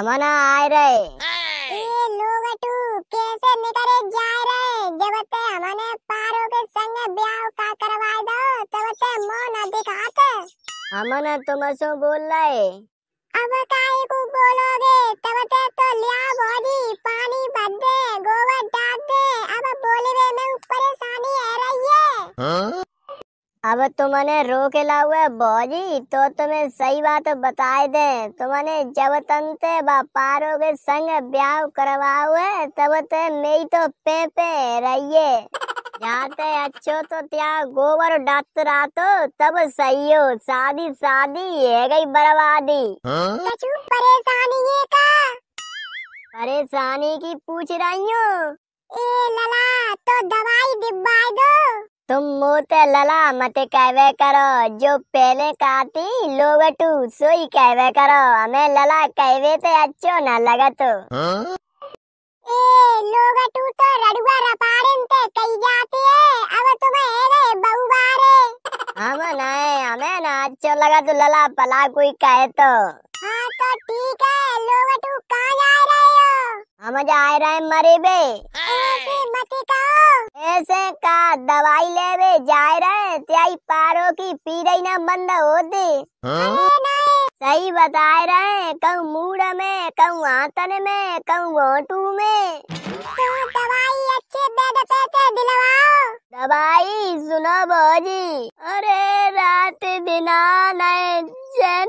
अमाना आए रहे ये लोग अटू कैसे निकले जा रहे जब ते हमने पारो के संग ब्याह का करवा दो तब ते मोन दिखाते हमने तुम सो बोल रहे अब काहे को बोलोगे तब ते तो लिया बॉडी पानी भर दे गोबर डाल दे अब बोले में परेशानी आ रही है हाँ? अब तुमने मैंने रो के लाऊ तो तुम्हें सही बात बताए दे तुमने जब तंते व्यापारों के संग ब्याह करवा हुए तब ते तो मेरी तो पे पे रहिए जाते अच्छो तो त्या गोबर डात रातो तब सही हो शादी शादी है गई बर्बादी हाँ? तो परेशानी का परेशानी की पूछ रही हूँ ए लला तो तुम मोते लला मत कहवे करो जो पहले काती लोग टू सोई कहवे करो हमें लला कहवे ते तो अच्छो ना लगा तो ए लोग टू तो रडुआ रपारें ते कही जाती है अब तुम्हें रे बहु बारे हम ना है हमें ना अच्छो लगा तो लला पला कोई कहे तो हाँ तो ठीक है लोग टू कहाँ जाए हम आ रहा है मरे बे ऐसे का दवाई ले लेबे जाए रहे त्याई पारो की पीरई ना बंद होते हाँ? सही बता रहे हैं कहूँ मूड में कहूँ आतन में कहूँ वोटू में तो दवाई अच्छे बेड तो दिलवाओ दवाई सुनो भाजी अरे रात दिना नहीं चैन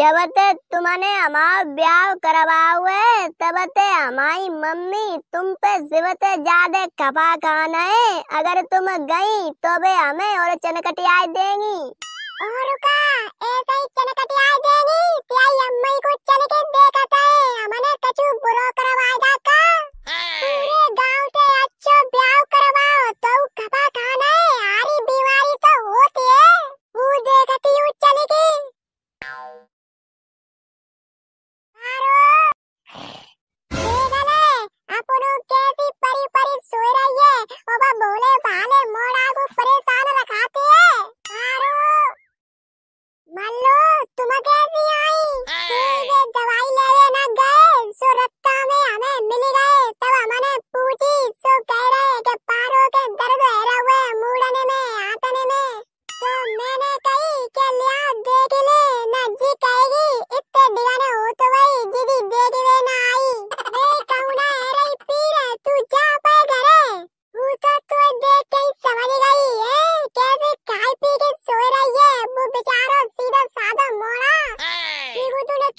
जब ते तुमने हमारा ब्याह करवा हुए तब ते हमारी मम्मी तुम पे जिबते ज्यादा खपा खाना है अगर तुम गई तो वे हमें और चनकटियाई देंगी और का ऐसे ही चनकटियाई देंगी प्याई अम्मी को चनके के देखता है हमने कछु तो बुरो करवाएगा का पूरे गांव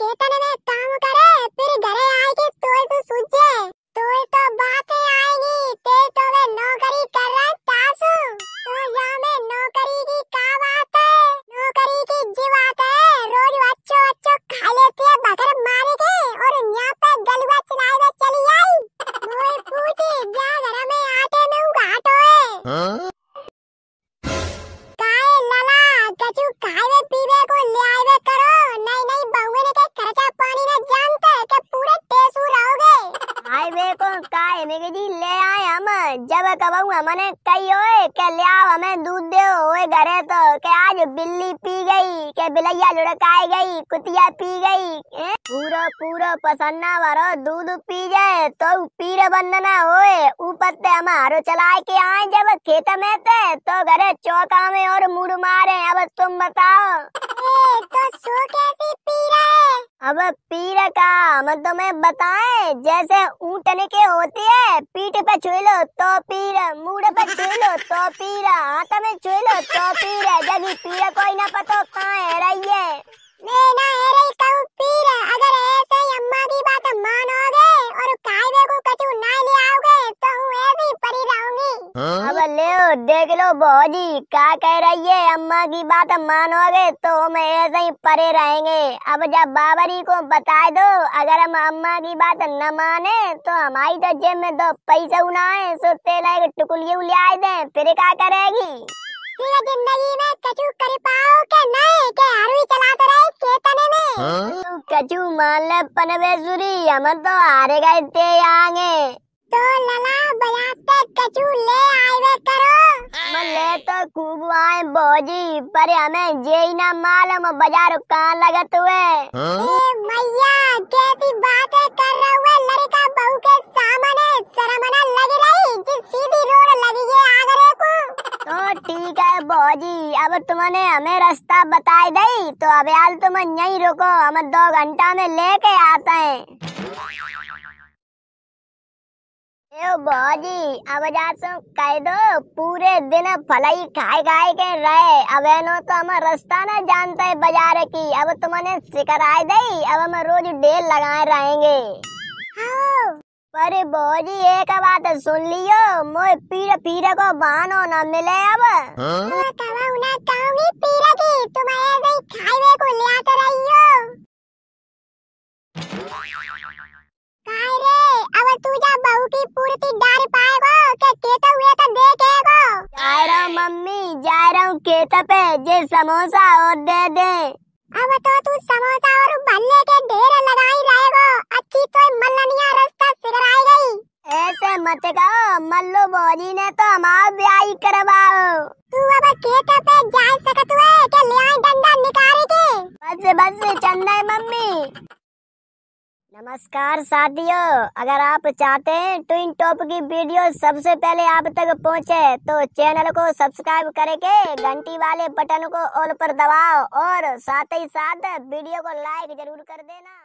खेतन में काम करे फिर घरे आए के तो सूझे तोर तो बातें आएगी ते तो वे नौकरी कर रहा तासु तो या में नौकरी की का बात है नौकरी की जी कबहुआ मने कहियो के लियाओ हमें दूध दो सोए डरे तो के आज बिल्ली पी गई के बिलैया लुढ़काई गई कुतिया पी गई पूरा पूरा पसन्ना भरो दूध पी जाए तो पीर बंदना होए ऊपर हमारो चलाए के आए जब खेत में थे तो घरे चौका में और मुड़ मारे अब तुम बताओ तो सो कैसे पी रहा है अब पीर का हम तुम्हें बताए जैसे ऊँटने के होती है पीठ पे छुए लो तो पीर मुड़ पे छुए लो तो पीर हाथ में छुए लो कोई पता है अगर ऐसे अम्मा की बात और कायदे को तो हाँ? देख लो भाजी क्या कह रही है अम्मा की बात मानोगे तो हम ऐसे ही परे रहेंगे अब जब बाबरी को बता दो अगर हम अम्मा की बात न माने तो हमारी तो जेब में दो पैसे उना है सो तेल टुकलिए ले आए दे फिर क्या करेगी फिर जिंदगी में कचू कर पाओ के नहीं के हरुई चलाते तो रहे चेतने में हाँ? कचू मान ले पनबे सुरी हम तो हारे गए ते आगे तो लला बजाते कचू ले आए करो मन ले तो खूब आए बोजी पर हमें जे ही ना मालूम बाजार कहाँ लगत हुए हाँ? मैया कैसी बात भाजी अब तुमने हमें रास्ता बताए दई तो अब यार तुम यही रुको हम दो घंटा में लेके आते हैं भौजी अब जासो कह दो पूरे दिन फलाई खाए खाए के रहे अब एनो तो हम रास्ता ना जानते है बाजार की अब तुमने शिकार आए दई अब हम रोज डेल लगाए रहेंगे हाँ। पर बोजी एक बात सुन लियो मोए पीर पीर को बानो ना मिले अब हाँ? हाँ, कवा उना कहूंगी पीर की तुम ऐसे ही खाइवे को ले आते तो रहियो काय रे अब तू जा बहू की पूर्ति डाल पाएगो के केता हुए तो देखेगो जा रहा हूँ मम्मी जा रहा हूँ केता पे जे समोसा और दे दे अब तो तू समोसा और भल्ले के ढेर लगाई रहेगो अच्छी तो मल्लनिया रस फिर आई गई ऐसे मत कहो मल्लो भौजी ने तो हमारा ब्याह करवाओ तू अब खेत पे जा सकत हुए के ले आई डंडा निकाल के बस बस चंदा है मम्मी नमस्कार साथियों अगर आप चाहते हैं ट्विन टॉप की वीडियो सबसे पहले आप तक पहुंचे तो चैनल को सब्सक्राइब करके घंटी वाले बटन को ऑल पर दबाओ और साथ ही साथ वीडियो को लाइक जरूर कर देना